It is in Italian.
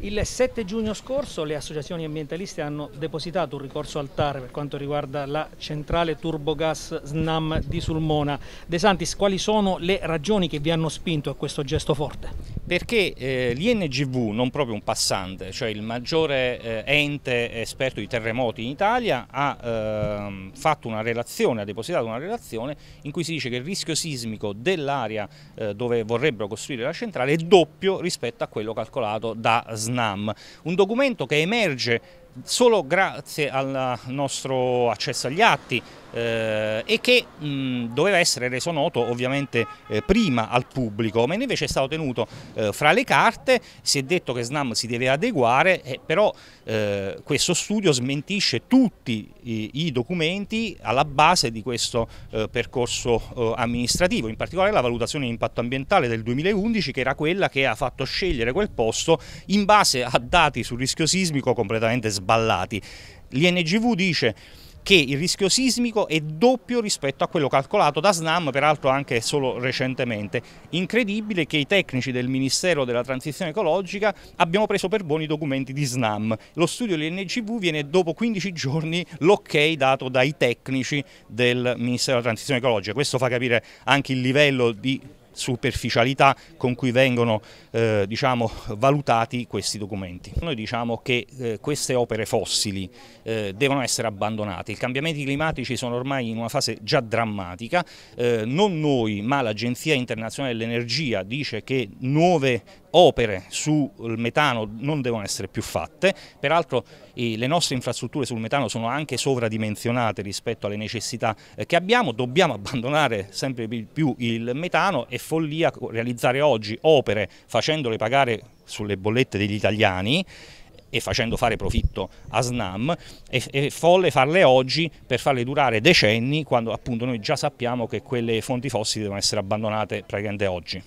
Il 7 giugno scorso le associazioni ambientaliste hanno depositato un ricorso al TAR per quanto riguarda la centrale turbogas SNAM di Sulmona. De Santis, quali sono le ragioni che vi hanno spinto a questo gesto forte? Perché eh, l'INGV, non proprio un passante, cioè il maggiore eh, ente esperto di terremoti in Italia, ha eh, fatto una relazione, ha depositato una relazione in cui si dice che il rischio sismico dell'area eh, dove vorrebbero costruire la centrale è doppio rispetto a quello calcolato da SNAM. Un documento che emerge solo grazie al nostro accesso agli atti eh, e che mh, doveva essere reso noto ovviamente eh, prima al pubblico, ma invece è stato tenuto eh, fra le carte, si è detto che SNAM si deve adeguare, eh, però eh, questo studio smentisce tutti i, documenti alla base di questo eh, percorso eh, amministrativo, in particolare la valutazione di impatto ambientale del 2011 che era quella che ha fatto scegliere quel posto in base a dati sul rischio sismico completamente sballati. L'INGV dice che il rischio sismico è doppio rispetto a quello calcolato da SNAM, peraltro anche solo recentemente. Incredibile che i tecnici del Ministero della Transizione Ecologica abbiamo preso per buoni i documenti di SNAM. Lo studio dell'INGV viene dopo 15 giorni l'ok dato dai tecnici del Ministero della Transizione Ecologica. Questo fa capire anche il livello di superficialità con cui vengono eh, diciamo, valutati questi documenti. Noi diciamo che eh, queste opere fossili eh, devono essere abbandonate, i cambiamenti climatici sono ormai in una fase già drammatica, eh, non noi ma l'Agenzia Internazionale dell'Energia dice che nuove opere sul metano non devono essere più fatte, peraltro le nostre infrastrutture sul metano sono anche sovradimensionate rispetto alle necessità eh, che abbiamo, dobbiamo abbandonare sempre più il metano, è follia realizzare oggi opere facendole pagare sulle bollette degli italiani e facendo fare profitto a Snam, è, è folle farle oggi per farle durare decenni quando appunto noi già sappiamo che quelle fonti fossili devono essere abbandonate praticamente oggi.